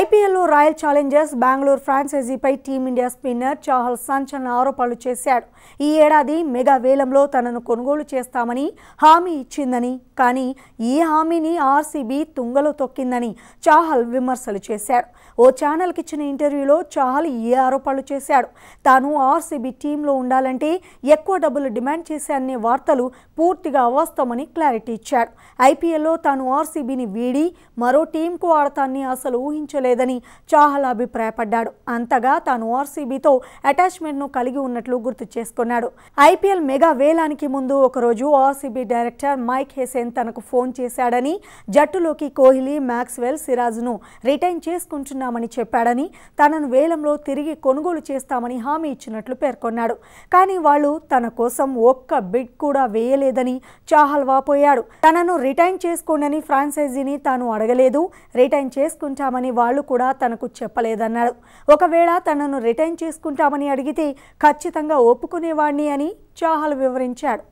ఐపీఎల్లో Royal Challengers Bengaluru ఫ్రాంచైజీపై team India spinner Chahal సంచలన ఆరోపణలు చేశాడు ఈ ఏడాది మెగా వేలంలో తనను కొనుగోలు చేస్తామని హామీ ఇచ్చిందని కానీ ఈ హామీని ఆర్సీబీ తుంగలో తొక్కిందని చాహల్ విమర్శలు చేశాడు ఓ ఛానల్కి ఇచ్చిన ఇంటర్వ్యూలో చాహల్ ఈ ఆరోపణలు చేశాడు తాను ఆర్సీబీ టీంలో ఉండాలంటే ఎక్కువ డబ్బులు డిమాండ్ చేశాననే వార్తలు పూర్తిగా అవస్తామని క్లారిటీ ఇచ్చాడు ఐపీఎల్లో తాను ఆర్సీబీని వీడి మరో టీంకు ఆడతాన్ని అసలు ఊహించారు కనిపించలేదని చాహల్ అభిప్రాయపడ్డాడు అంతగా తాను ఆర్సీబీతో అటాచ్మెంట్ను కలిగి ఉన్నట్లు గుర్తు చేసుకున్నాడు ఐపీఎల్ మెగా వేలానికి ముందు ఒకరోజు ఆర్సీబీ డైరెక్టర్ మైక్ హెసేన్ తనకు ఫోన్ చేశాడని జట్టులోకి కోహ్లీ మ్యాక్స్వెల్ సిరాజ్ను రిటైన్ చేసుకుంటున్నామని చెప్పాడని తనను వేలంలో తిరిగి కొనుగోలు చేస్తామని హామీ ఇచ్చినట్లు పేర్కొన్నాడు కానీ వాళ్ళు తన కోసం ఒక్క బిడ్ కూడా వేయలేదని చాహల్ వాపోయాడు తనను రిటైన్ చేసుకోండని ఫ్రాంచైజీని తాను అడగలేదు రిటైన్ చేసుకుంటామని వాళ్ళు కూడా తనకు చెప్పలేదన్నాడు ఒకవేళ తనను రిటైన్ చేసుకుంటామని అడిగితే ఖచ్చితంగా ఒప్పుకునేవాణ్ణి అని చాహల్ వివరించాడు